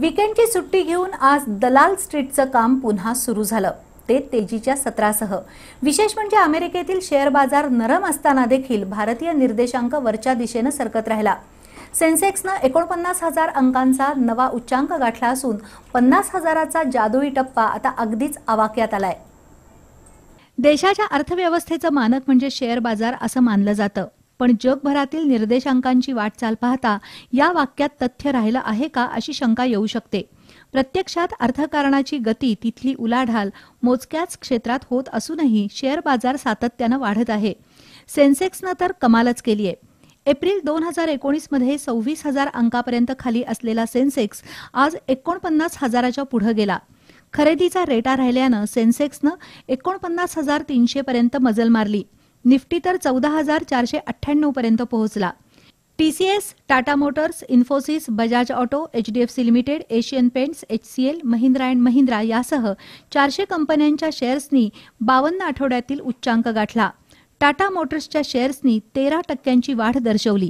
विकेंडची सुट्टी घेऊन आज दलाल स्ट्रीटचं काम पुन्हा सुरू झालं ते तेजीच्या सत्रासह विशेष म्हणजे अमेरिकेतील शेअर बाजार नरम असताना देखील भारतीय निर्देशांक वरच्या दिशेनं सरकत राहिला सेन्सेक्सनं एकोणपन्नास हजार अंकांचा नवा उच्चांक गाठला असून पन्नास हजाराचा जादुई टप्पा आता अगदीच आवाक्यात आलाय देशाच्या अर्थव्यवस्थेचं मानक म्हणजे शेअर बाजार असं मानलं जातं पण जगभरातील निर्देशांकांची वाटचाल पाहता या वाक्यात तथ्य राहिलं आहे का अशी शंका येऊ शकते प्रत्यक्षात अर्थकारणाची गती तिथली उलाढाल मोजक्याच क्षेत्रात होत असूनही शेअर बाजार सातत्यानं वाढत आहे सेन्सेक्सनं तर कमालच केली आहे एप्रिल दोन हजार एकोणीसमध्ये सव्वीस हजार अंकापर्यंत खाली असलेला सेन्सेक्स आज एकोणपन्नास हजाराच्या पुढे गेला खरेदीचा रेटा राहिल्यानं सेन्सेक्सनं एकोणपन्नास हजार पर्यंत मजल मारली निफ्टी तर चौदा हजार चारशे अठ्ठ्याण्णव पर्यंत पोहोचला TCS Tata Motors Infosys Bajaj Auto HDFC Limited Asian Paints HCL Mahindra and Mahindra यासह चारशे कंपन्यांच्या शेअर्सनी बावन्न आठवड्यातील उच्चांक गाठला टाटा मोटर्सच्या शेअर्सनी तेरा टक्क्यांची वाढ दर्शवली